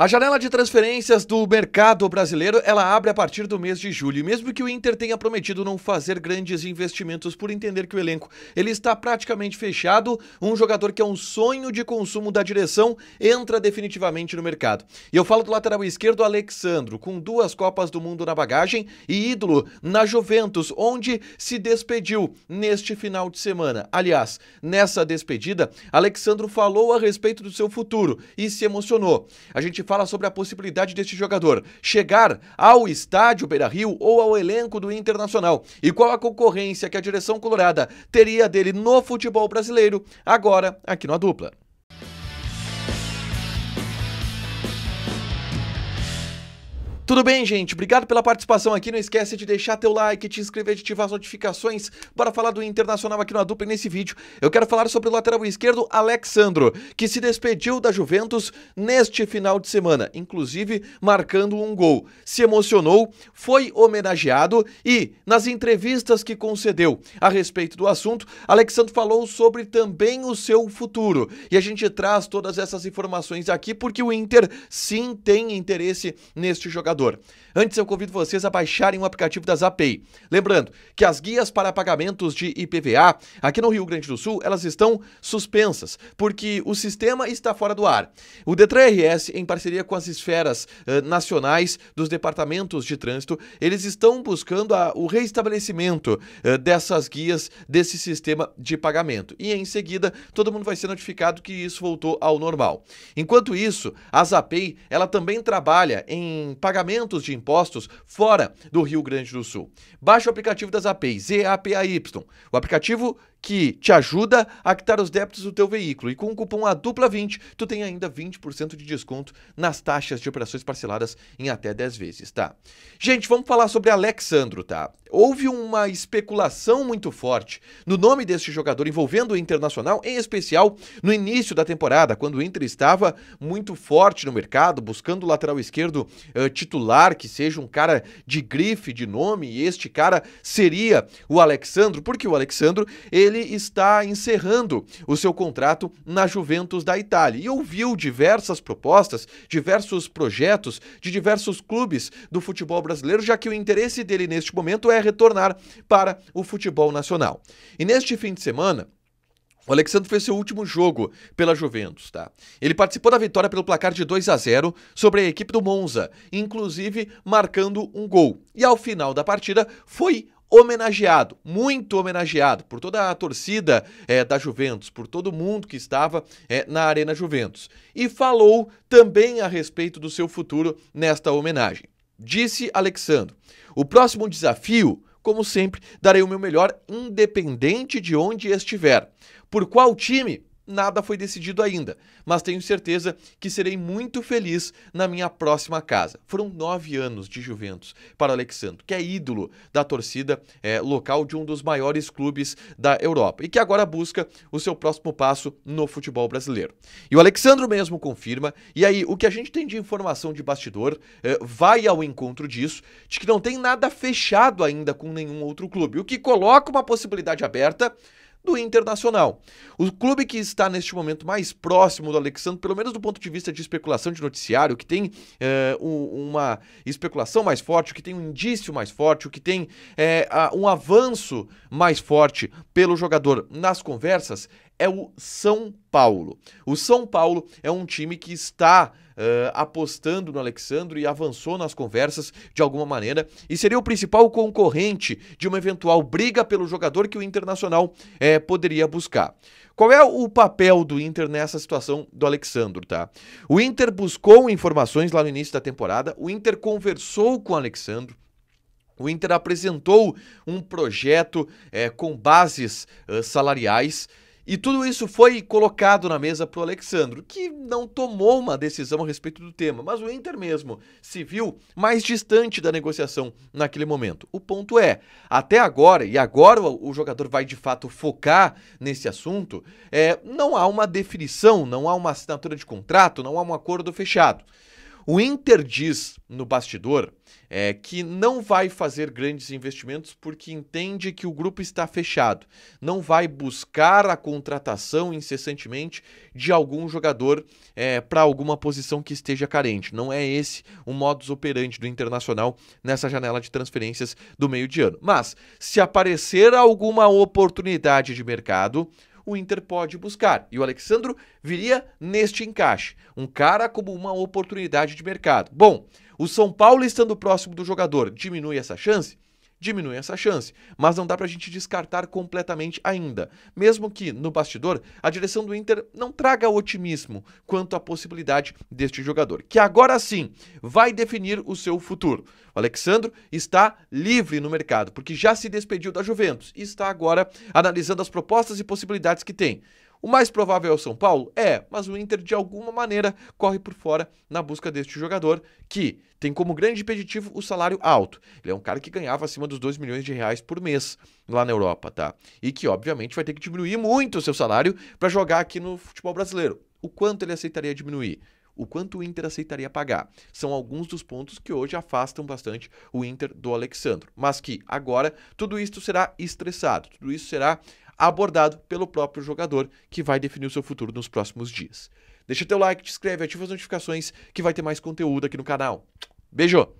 A janela de transferências do mercado brasileiro, ela abre a partir do mês de julho. E mesmo que o Inter tenha prometido não fazer grandes investimentos por entender que o elenco ele está praticamente fechado, um jogador que é um sonho de consumo da direção entra definitivamente no mercado. E eu falo do lateral esquerdo Alexandro, com duas Copas do Mundo na bagagem e ídolo na Juventus, onde se despediu neste final de semana. Aliás, nessa despedida, Alexandro falou a respeito do seu futuro e se emocionou. A gente fala sobre a possibilidade deste jogador chegar ao estádio Beira Rio ou ao elenco do Internacional e qual a concorrência que a direção colorada teria dele no futebol brasileiro, agora aqui no Dupla. Tudo bem, gente? Obrigado pela participação aqui. Não esquece de deixar teu like, te inscrever, de ativar as notificações. Bora falar do Internacional aqui no Dupla nesse vídeo. Eu quero falar sobre o lateral esquerdo Alexandro, que se despediu da Juventus neste final de semana, inclusive marcando um gol. Se emocionou, foi homenageado e nas entrevistas que concedeu a respeito do assunto, Alexandro falou sobre também o seu futuro. E a gente traz todas essas informações aqui porque o Inter sim tem interesse neste jogador computador. Antes, eu convido vocês a baixarem o aplicativo da Zapay. Lembrando que as guias para pagamentos de IPVA aqui no Rio Grande do Sul, elas estão suspensas, porque o sistema está fora do ar. O Detran RS, em parceria com as esferas eh, nacionais dos departamentos de trânsito, eles estão buscando a, o reestabelecimento eh, dessas guias desse sistema de pagamento. E em seguida, todo mundo vai ser notificado que isso voltou ao normal. Enquanto isso, a Zapay, ela também trabalha em pagamentos pagamentos de impostos fora do Rio Grande do Sul. Baixe o aplicativo das APIs, EAPAY. O aplicativo que te ajuda a quitar os débitos do teu veículo. E com o cupom dupla 20 tu tem ainda 20% de desconto nas taxas de operações parceladas em até 10 vezes, tá? Gente, vamos falar sobre Alexandro, tá? Houve uma especulação muito forte no nome deste jogador envolvendo o Internacional, em especial no início da temporada, quando o Inter estava muito forte no mercado, buscando o lateral esquerdo uh, titular, que seja um cara de grife, de nome, e este cara seria o Alexandro, porque o Alexandro, ele ele está encerrando o seu contrato na Juventus da Itália e ouviu diversas propostas, diversos projetos de diversos clubes do futebol brasileiro, já que o interesse dele neste momento é retornar para o futebol nacional. E neste fim de semana, o Alexandre fez seu último jogo pela Juventus, tá? Ele participou da vitória pelo placar de 2 a 0 sobre a equipe do Monza, inclusive marcando um gol. E ao final da partida foi homenageado, muito homenageado por toda a torcida é, da Juventus, por todo mundo que estava é, na Arena Juventus. E falou também a respeito do seu futuro nesta homenagem. Disse Alexandre o próximo desafio. Como sempre, darei o meu melhor, independente de onde estiver. Por qual time? nada foi decidido ainda, mas tenho certeza que serei muito feliz na minha próxima casa. Foram nove anos de Juventus para Alexandre, que é ídolo da torcida é, local de um dos maiores clubes da Europa e que agora busca o seu próximo passo no futebol brasileiro. E o Alexandre mesmo confirma, e aí o que a gente tem de informação de bastidor é, vai ao encontro disso, de que não tem nada fechado ainda com nenhum outro clube, o que coloca uma possibilidade aberta do Internacional. O clube que está neste momento mais próximo do Alexandre, pelo menos do ponto de vista de especulação de noticiário, que tem eh, uma especulação mais forte, o que tem um indício mais forte, o que tem eh, um avanço mais forte pelo jogador nas conversas, é o São Paulo. O São Paulo é um time que está uh, apostando no Alexandre e avançou nas conversas de alguma maneira e seria o principal concorrente de uma eventual briga pelo jogador que o Internacional eh, poderia buscar. Qual é o papel do Inter nessa situação do Alexandre, tá? O Inter buscou informações lá no início da temporada, o Inter conversou com o Alexandre, o Inter apresentou um projeto eh, com bases uh, salariais e tudo isso foi colocado na mesa para o Alexandro, que não tomou uma decisão a respeito do tema, mas o Inter mesmo se viu mais distante da negociação naquele momento. O ponto é, até agora, e agora o jogador vai de fato focar nesse assunto, é, não há uma definição, não há uma assinatura de contrato, não há um acordo fechado. O Inter diz no bastidor é, que não vai fazer grandes investimentos porque entende que o grupo está fechado. Não vai buscar a contratação incessantemente de algum jogador é, para alguma posição que esteja carente. Não é esse o modus operandi do Internacional nessa janela de transferências do meio de ano. Mas, se aparecer alguma oportunidade de mercado, o Inter pode buscar. E o Alexandro viria neste encaixe, um cara como uma oportunidade de mercado. Bom, o São Paulo estando próximo do jogador diminui essa chance? diminui essa chance, mas não dá para a gente descartar completamente ainda, mesmo que, no bastidor, a direção do Inter não traga otimismo quanto à possibilidade deste jogador, que agora sim vai definir o seu futuro. O Alexandro está livre no mercado, porque já se despediu da Juventus e está agora analisando as propostas e possibilidades que tem. O mais provável é o São Paulo? É, mas o Inter de alguma maneira corre por fora na busca deste jogador que tem como grande impeditivo o salário alto. Ele é um cara que ganhava acima dos 2 milhões de reais por mês lá na Europa, tá? E que obviamente vai ter que diminuir muito o seu salário para jogar aqui no futebol brasileiro. O quanto ele aceitaria diminuir? o quanto o Inter aceitaria pagar. São alguns dos pontos que hoje afastam bastante o Inter do Alexandro, mas que agora tudo isso será estressado, tudo isso será abordado pelo próprio jogador, que vai definir o seu futuro nos próximos dias. Deixa teu like, te inscreve, ativa as notificações, que vai ter mais conteúdo aqui no canal. Beijo!